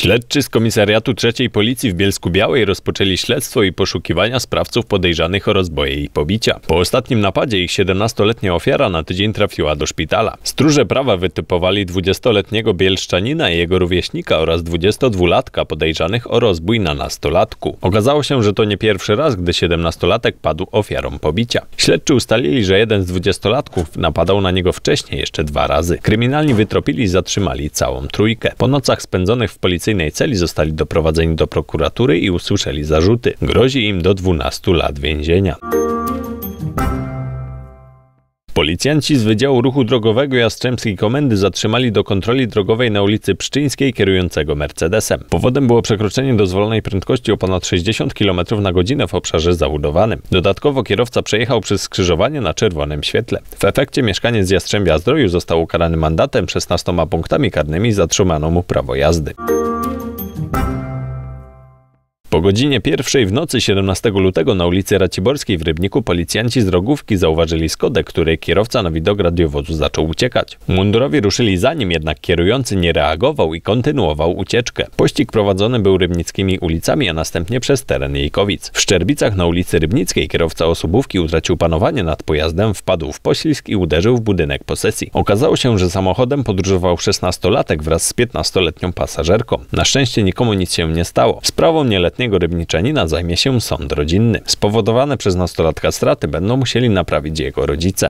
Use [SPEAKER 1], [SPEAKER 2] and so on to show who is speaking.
[SPEAKER 1] Śledczy z komisariatu trzeciej Policji w Bielsku Białej rozpoczęli śledztwo i poszukiwania sprawców podejrzanych o rozboje i pobicia. Po ostatnim napadzie ich 17-letnia ofiara na tydzień trafiła do szpitala. Stróże prawa wytypowali 20-letniego bielszczanina i jego rówieśnika oraz 22-latka podejrzanych o rozbój na nastolatku. Okazało się, że to nie pierwszy raz, gdy 17-latek padł ofiarą pobicia. Śledczy ustalili, że jeden z 20-latków napadał na niego wcześniej jeszcze dwa razy. Kryminalni wytropili i zatrzymali całą trójkę. Po nocach spędzonych w policji komercyjnej celi zostali doprowadzeni do prokuratury i usłyszeli zarzuty. Grozi im do 12 lat więzienia. Policjanci z Wydziału Ruchu Drogowego Jastrzębskiej Komendy zatrzymali do kontroli drogowej na ulicy Pszczyńskiej kierującego Mercedesem. Powodem było przekroczenie dozwolonej prędkości o ponad 60 km na godzinę w obszarze zabudowanym. Dodatkowo kierowca przejechał przez skrzyżowanie na czerwonym świetle. W efekcie mieszkaniec Jastrzębia Zdroju został ukarany mandatem 16 punktami karnymi i zatrzymano mu prawo jazdy. Po godzinie pierwszej w nocy 17 lutego na ulicy Raciborskiej w Rybniku policjanci z Rogówki zauważyli Skodę, której kierowca na widok radiowozu zaczął uciekać. Mundurowi ruszyli za nim, jednak kierujący nie reagował i kontynuował ucieczkę. Pościg prowadzony był rybnickimi ulicami, a następnie przez teren Jejkowic. W Szczerbicach na ulicy Rybnickiej kierowca osobówki utracił panowanie nad pojazdem, wpadł w poślizg i uderzył w budynek posesji. Okazało się, że samochodem podróżował 16-latek wraz z 15-letnią pasażerką. Na szczęście nikomu nic się nie stało. Sprawą nieletniego nastoletniego rybniczanina zajmie się sąd rodzinny. Spowodowane przez nastolatka straty będą musieli naprawić jego rodzice.